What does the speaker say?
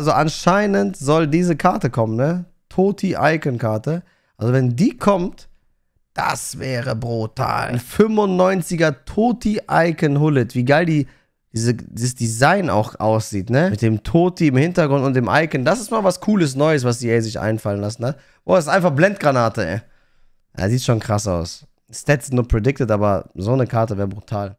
Also anscheinend soll diese Karte kommen, ne? Toti-Icon-Karte. Also wenn die kommt, das wäre brutal. Ein 95er Toti-Icon Hullet. Wie geil die, diese, dieses Design auch aussieht, ne? Mit dem Toti im Hintergrund und dem Icon. Das ist mal was Cooles Neues, was die A sich einfallen lassen hat. Ne? Boah, das ist einfach Blendgranate, ey. Ja, sieht schon krass aus. Stats nur predicted, aber so eine Karte wäre brutal.